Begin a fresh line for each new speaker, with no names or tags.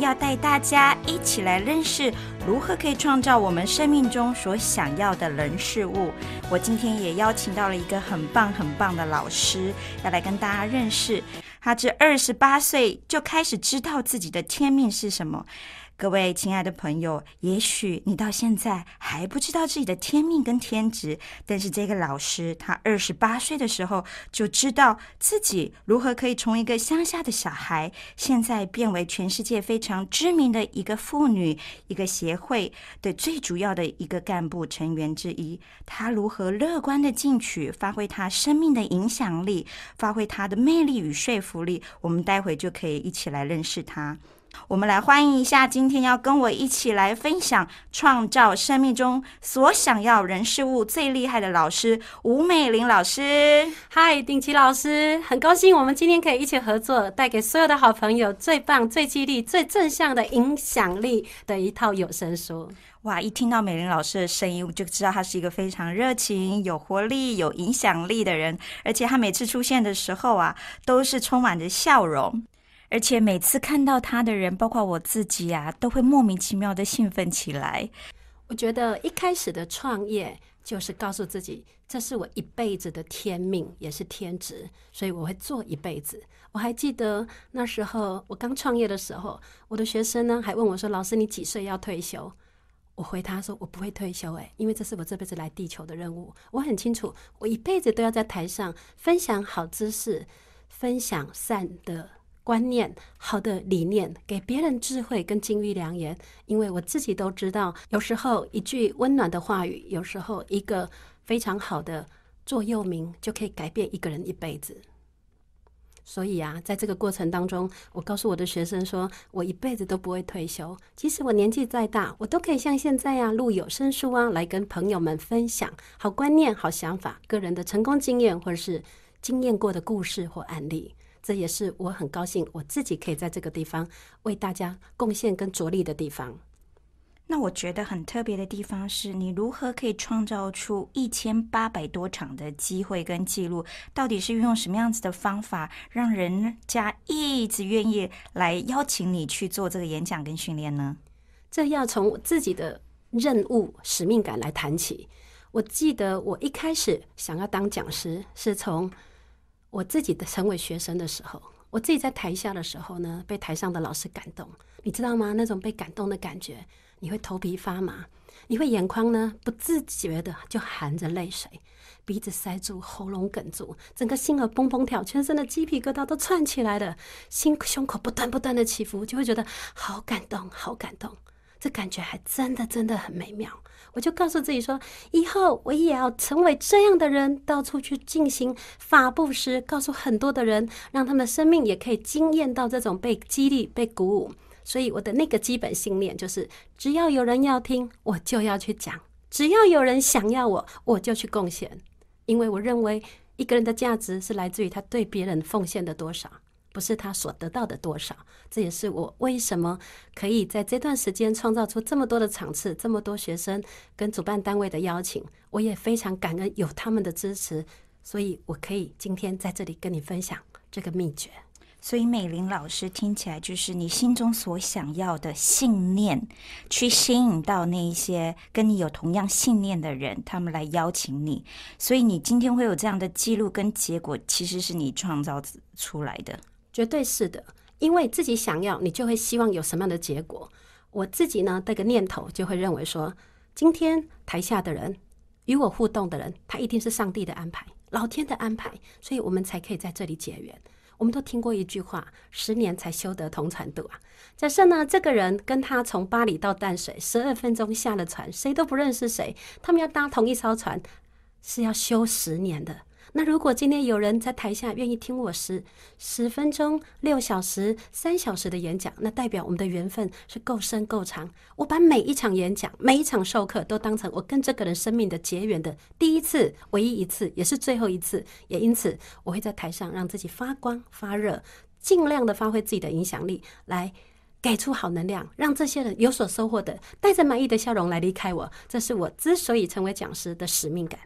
要带大家一起来认识如何可以创造我们生命中所想要的人事物。我今天也邀请到了一个很棒很棒的老师，要来跟大家认识。他只二十八岁就开始知道自己的天命是什么。各位亲爱的朋友，也许你到现在还不知道自己的天命跟天职，但是这个老师，他二十八岁的时候就知道自己如何可以从一个乡下的小孩，现在变为全世界非常知名的一个妇女，一个协会的最主要的一个干部成员之一。他如何乐观的进取，发挥他生命的影响力，发挥他的魅力与说服力，我们待会就可以一起来认识他。我们来欢迎一下，今天要跟我一起来分享创造生命中所想要人事
物最厉害的老师吴美玲老师。嗨，丁奇老师，很高兴我们今天可以一起合作，带给所有的好朋友最棒、最激励、最正向的影响力的一套有声书。哇，一听到美玲老师的声音，我就知道她是一个
非常热情、有活力、有影响力的人，而且她每次出现的时候啊，都是充满着笑容。而且每次看到他的人，包括我自己啊，都会莫名其妙的兴奋起来。
我觉得一开始的创业就是告诉自己，这是我一辈子的天命，也是天职，所以我会做一辈子。我还记得那时候我刚创业的时候，我的学生呢还问我说：“老师，你几岁要退休？”我回答说：“我不会退休，诶，因为这是我这辈子来地球的任务。我很清楚，我一辈子都要在台上分享好知识，分享善德。”观念好的理念，给别人智慧跟金玉良言，因为我自己都知道，有时候一句温暖的话语，有时候一个非常好的座右铭，就可以改变一个人一辈子。所以啊，在这个过程当中，我告诉我的学生说，我一辈子都不会退休，即使我年纪再大，我都可以像现在呀录有声书啊，来跟朋友们分享好观念、好想法、个人的成功经验，或者是经验过的故事或案例。这也是我很高兴，我自己可以在这个地方为大家贡献跟着力的地方。那我觉得很特别的地方是你如何可以创造
出一千八百多场的机会跟记录？到底是用什么样子的方法，让人家一直愿意来邀请你去做这个演讲跟训练
呢？这要从我自己的任务使命感来谈起。我记得我一开始想要当讲师，是从。我自己的成为学生的时候，我自己在台下的时候呢，被台上的老师感动，你知道吗？那种被感动的感觉，你会头皮发麻，你会眼眶呢不自觉的就含着泪水，鼻子塞住，喉咙哽住，整个心儿蹦蹦跳，全身的鸡皮疙瘩都窜起来了，心胸口不断不断的起伏，就会觉得好感动，好感动。这感觉还真的真的很美妙，我就告诉自己说，以后我也要成为这样的人，到处去进行法布时，告诉很多的人，让他们的生命也可以惊艳到这种被激励、被鼓舞。所以我的那个基本信念就是，只要有人要听，我就要去讲；只要有人想要我，我就去贡献。因为我认为，一个人的价值是来自于他对别人奉献的多少。不是他所得到的多少，这也是我为什么可以在这段时间创造出这么多的场次，这么多学生跟主办单位的邀请。我也非常感恩有他们的支持，所以我可以今天在这里跟你分享这个秘诀。所以美玲老师听起来就是你心中所想要的
信念，去吸引到那一些跟你有同样信念的人，他们来邀请你。所以你今天会有这样的记录跟结果，其实是你创造
出来的。绝对是的，因为自己想要，你就会希望有什么样的结果。我自己呢，这个念头就会认为说，今天台下的人与我互动的人，他一定是上帝的安排，老天的安排，所以我们才可以在这里结缘。我们都听过一句话：“十年才修得同船渡啊。”假设呢，这个人跟他从巴黎到淡水，十二分钟下了船，谁都不认识谁，他们要搭同一艘船，是要修十年的。那如果今天有人在台下愿意听我十十分钟、六小时、三小时的演讲，那代表我们的缘分是够深够长。我把每一场演讲、每一场授课都当成我跟这个人生命的结缘的第一次、唯一一次，也是最后一次。也因此，我会在台上让自己发光发热，尽量的发挥自己的影响力，来给出好能量，让这些人有所收获的，带着满意的笑容来离开我。这是我之所以成为讲师的使命感。